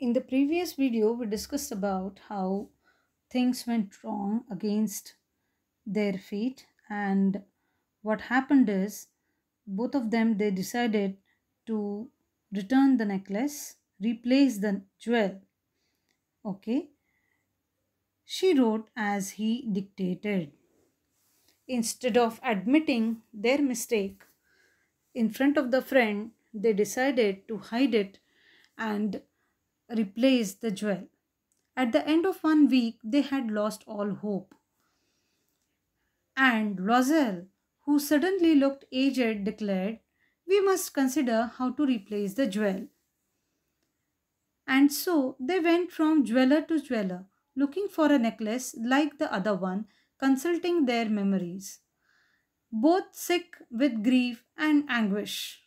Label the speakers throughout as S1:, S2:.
S1: In the previous video, we discussed about how things went wrong against their feet, and what happened is both of them they decided to return the necklace, replace the jewel. Okay. She wrote as he dictated. Instead of admitting their mistake in front of the friend, they decided to hide it and replace the jewel. At the end of one week, they had lost all hope. And Loisel, who suddenly looked aged, declared, We must consider how to replace the jewel. And so they went from jeweler to jeweler, looking for a necklace like the other one, consulting their memories. Both sick with grief and anguish.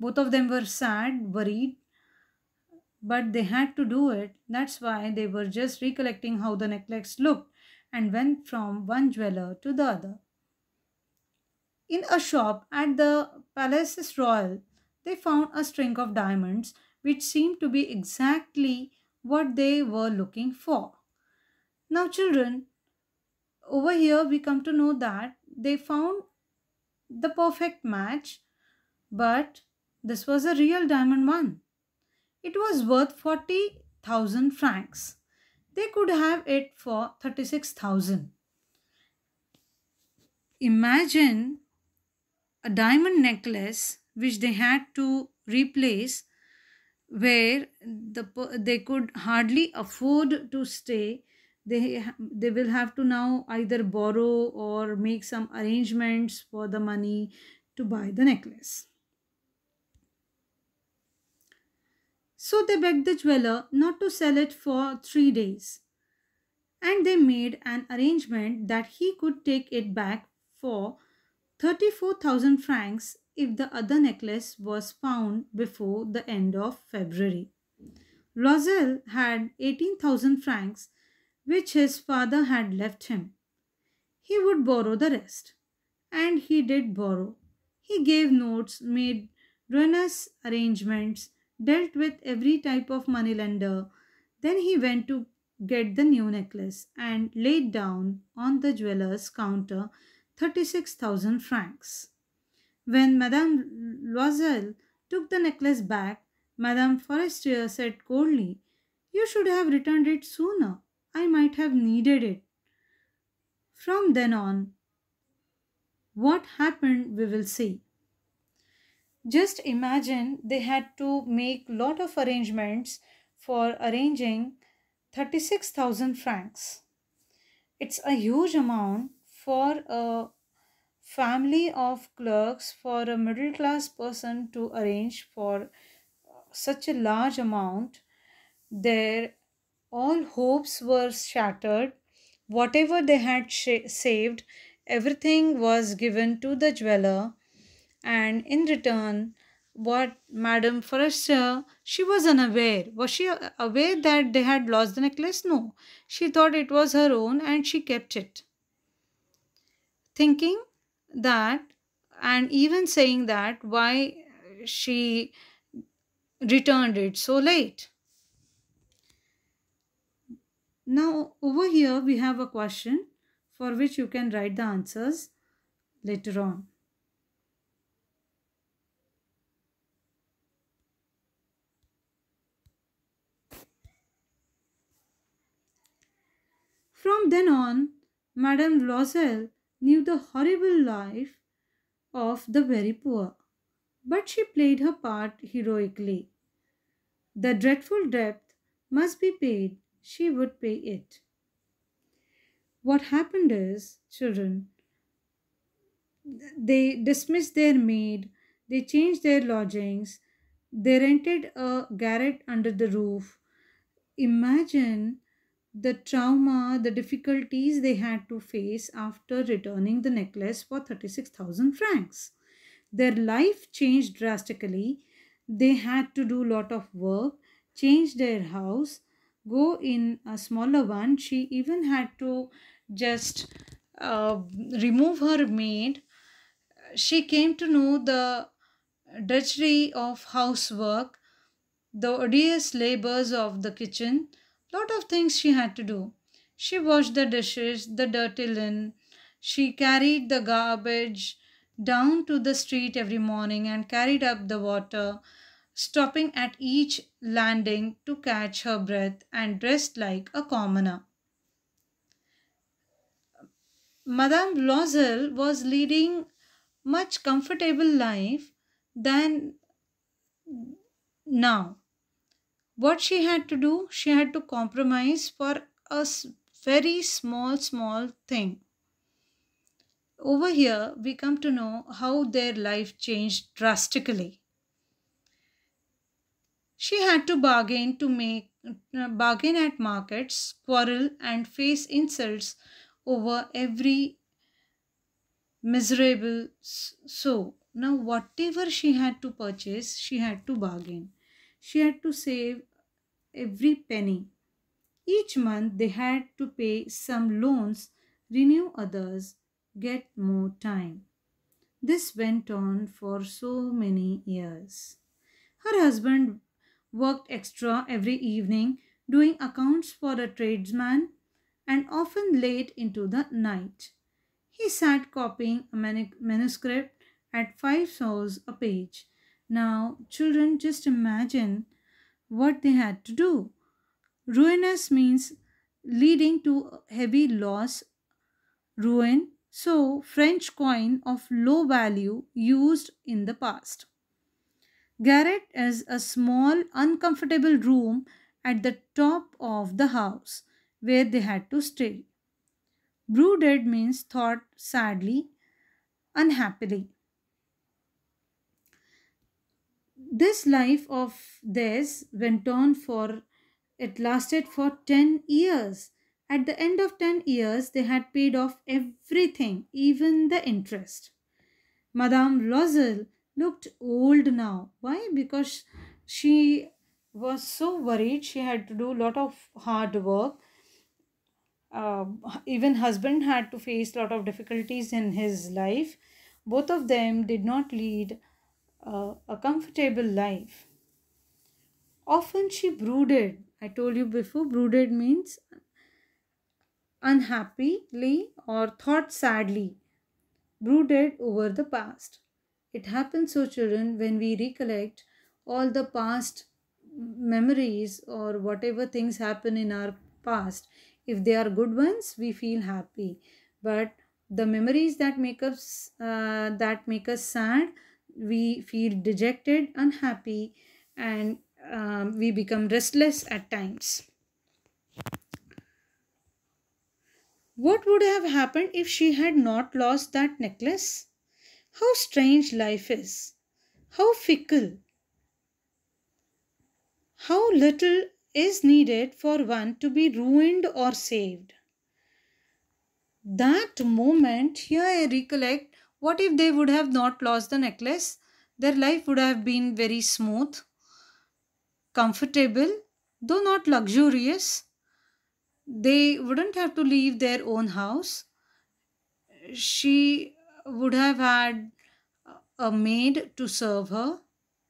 S1: Both of them were sad, worried, but they had to do it. That's why they were just recollecting how the necklace looked and went from one jeweler to the other. In a shop at the palaces Royal, they found a string of diamonds which seemed to be exactly what they were looking for. Now, children, over here we come to know that they found the perfect match, but this was a real diamond one. It was worth 40,000 francs. They could have it for 36,000. Imagine a diamond necklace which they had to replace where the, they could hardly afford to stay they they will have to now either borrow or make some arrangements for the money to buy the necklace So they begged the jeweler not to sell it for three days. And they made an arrangement that he could take it back for 34,000 francs if the other necklace was found before the end of February. Loisel had 18,000 francs, which his father had left him. He would borrow the rest. And he did borrow. He gave notes, made ruinous arrangements, dealt with every type of moneylender. Then he went to get the new necklace and laid down on the jeweler's counter 36,000 francs. When Madame Loisel took the necklace back, Madame Forestier said coldly, You should have returned it sooner. I might have needed it. From then on, what happened we will see just imagine they had to make lot of arrangements for arranging 36000 francs it's a huge amount for a family of clerks for a middle class person to arrange for uh, such a large amount their all hopes were shattered whatever they had saved everything was given to the jeweler and in return what Madam forester she was unaware was she aware that they had lost the necklace no she thought it was her own and she kept it thinking that and even saying that why she returned it so late now over here we have a question for which you can write the answers later on From then on, Madame Loisel knew the horrible life of the very poor, but she played her part heroically. The dreadful debt must be paid, she would pay it. What happened is, children, they dismissed their maid, they changed their lodgings, they rented a garret under the roof. Imagine the trauma, the difficulties they had to face after returning the necklace for 36,000 francs. Their life changed drastically. They had to do a lot of work, change their house, go in a smaller one. She even had to just uh, remove her maid. She came to know the drudgery of housework, the odious labors of the kitchen, Lot of things she had to do. She washed the dishes, the dirty linen. She carried the garbage down to the street every morning and carried up the water, stopping at each landing to catch her breath and dressed like a commoner. Madame Loisel was leading much comfortable life than now what she had to do she had to compromise for a very small small thing over here we come to know how their life changed drastically she had to bargain to make uh, bargain at markets quarrel and face insults over every miserable so now whatever she had to purchase she had to bargain she had to save every penny. Each month they had to pay some loans, renew others, get more time. This went on for so many years. Her husband worked extra every evening, doing accounts for a tradesman and often late into the night. He sat copying a manuscript at five sous a page. Now, children, just imagine what they had to do. Ruinous means leading to heavy loss, ruin, so French coin of low value used in the past. Garret is a small uncomfortable room at the top of the house where they had to stay. Brooded means thought sadly, unhappily. This life of theirs went on for, it lasted for 10 years. At the end of 10 years, they had paid off everything, even the interest. Madame Loisel looked old now. Why? Because she was so worried. She had to do a lot of hard work. Uh, even husband had to face a lot of difficulties in his life. Both of them did not lead uh, a comfortable life. Often she brooded. I told you before, brooded means unhappily or thought sadly, brooded over the past. It happens, so children, when we recollect all the past memories or whatever things happen in our past. If they are good ones, we feel happy. But the memories that make us uh, that make us sad, we feel dejected, unhappy, and um, we become restless at times. What would have happened if she had not lost that necklace? How strange life is! How fickle! How little is needed for one to be ruined or saved. That moment, here I recollect what if they would have not lost the necklace? Their life would have been very smooth, comfortable, though not luxurious. They wouldn't have to leave their own house. She would have had a maid to serve her,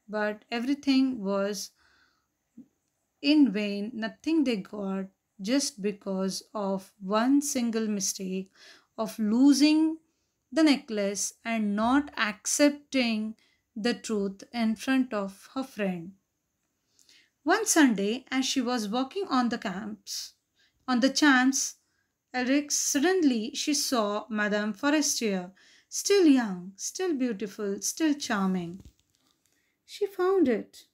S1: but everything was in vain. Nothing they got just because of one single mistake of losing the necklace and not accepting the truth in front of her friend. One Sunday, as she was walking on the camps, on the champs, Eric suddenly she saw Madame Forestier, still young, still beautiful, still charming. She found it.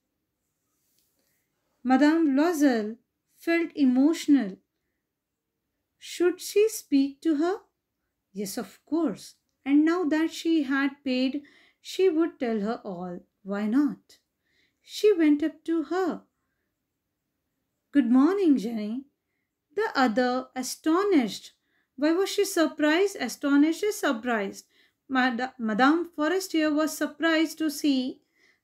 S1: Madame Loisel felt emotional. Should she speak to her? Yes, of course and now that she had paid, she would tell her all. Why not? She went up to her. Good morning, Jenny. The other, astonished. Why was she surprised? Astonished is surprised. Mad- Madame Forestier was surprised to see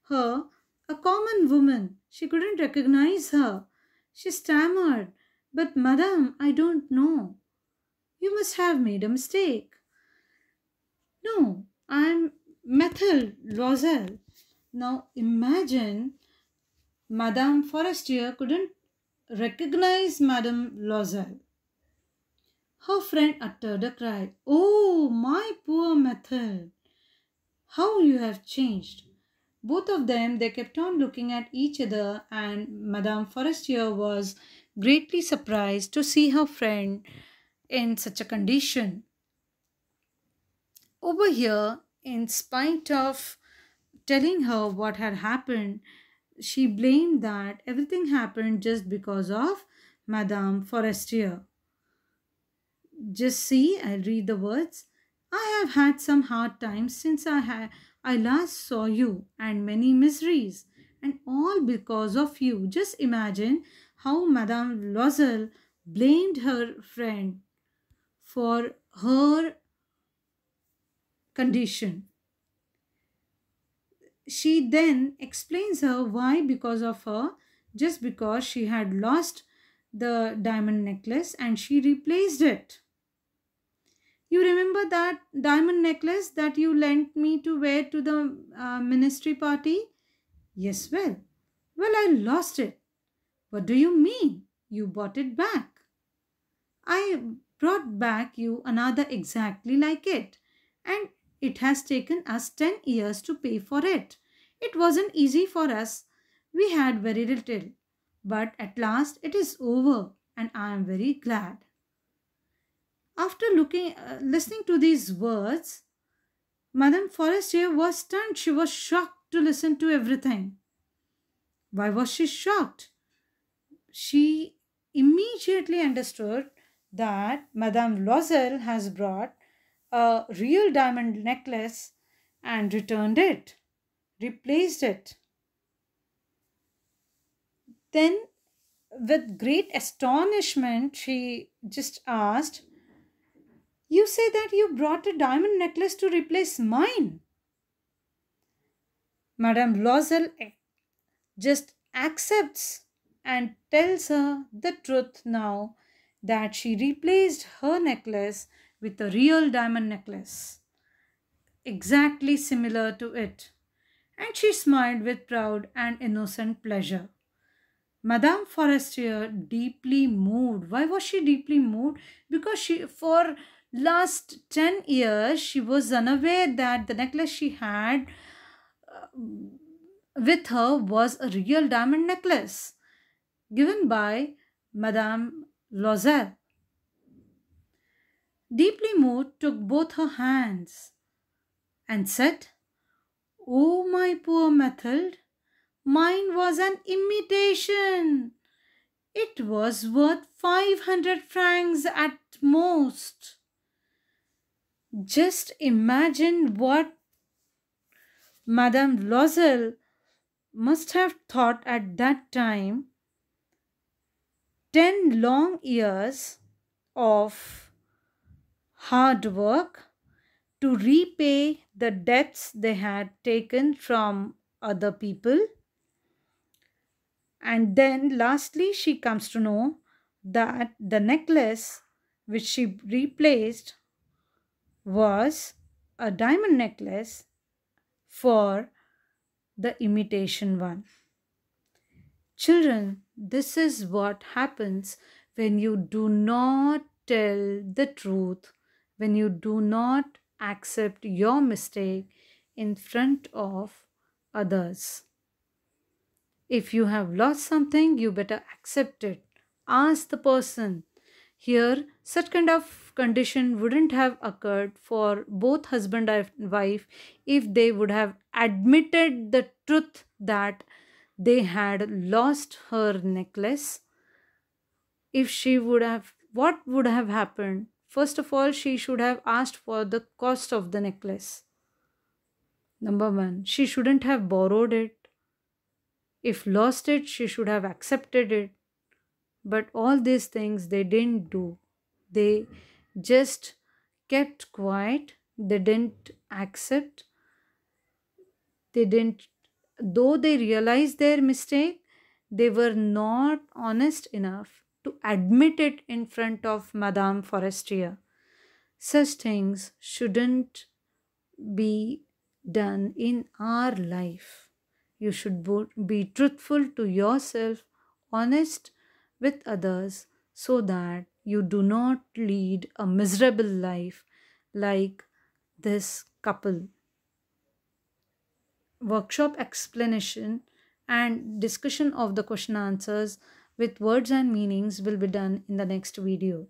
S1: her, a common woman. She couldn't recognize her. She stammered, But, Madame, I don't know. You must have made a mistake. No, I'm Methyl Loisel. Now imagine Madame Forestier couldn't recognize Madame Loisel. Her friend uttered a cry. Oh, my poor Methyl! How you have changed! Both of them, they kept on looking at each other and Madame Forestier was greatly surprised to see her friend in such a condition. Over here, in spite of telling her what had happened, she blamed that everything happened just because of Madame Forestier. Just see, I'll read the words. I have had some hard times since I, ha- I last saw you, and many miseries, and all because of you. Just imagine how Madame Loisel blamed her friend for her condition. She then explains her why, because of her, just because she had lost the diamond necklace and she replaced it. You remember that diamond necklace that you lent me to wear to the uh, ministry party? Yes, well. Well, I lost it. What do you mean? You bought it back. I brought back you another exactly like it and it has taken us 10 years to pay for it. It wasn't easy for us. We had very little. But at last it is over and I am very glad. After looking, uh, listening to these words, Madame Forestier was stunned. She was shocked to listen to everything. Why was she shocked? She immediately understood that Madame Loisel has brought a real diamond necklace and returned it, replaced it. Then, with great astonishment, she just asked, You say that you brought a diamond necklace to replace mine? Madame Loisel just accepts and tells her the truth now that she replaced her necklace with a real diamond necklace, exactly similar to it, and she smiled with proud and innocent pleasure. Madame Forestier deeply moved. Why was she deeply moved? Because she for last 10 years she was unaware that the necklace she had uh, with her was a real diamond necklace given by Madame Loisel deeply moved, took both her hands and said, Oh, my poor Mathilde! mine was an imitation. It was worth 500 francs at most. Just imagine what Madame Loisel must have thought at that time. Ten long years of hard work to repay the debts they had taken from other people. And then lastly, she comes to know that the necklace which she replaced was a diamond necklace for the imitation one. Children, this is what happens when you do not tell the truth when you do not accept your mistake in front of others. If you have lost something, you better accept it. Ask the person. Here, such kind of condition wouldn't have occurred for both husband and wife if they would have admitted the truth that they had lost her necklace. If she would have, what would have happened? First of all, she should have asked for the cost of the necklace. Number one, she shouldn't have borrowed it. If lost it, she should have accepted it. But all these things they didn't do. They just kept quiet. They didn't accept. They didn't, though they realized their mistake, they were not honest enough to admit it in front of Madame Forestier. Such things shouldn't be done in our life. You should be truthful to yourself, honest with others, so that you do not lead a miserable life like this couple. Workshop explanation and discussion of the question answers with words and meanings will be done in the next video.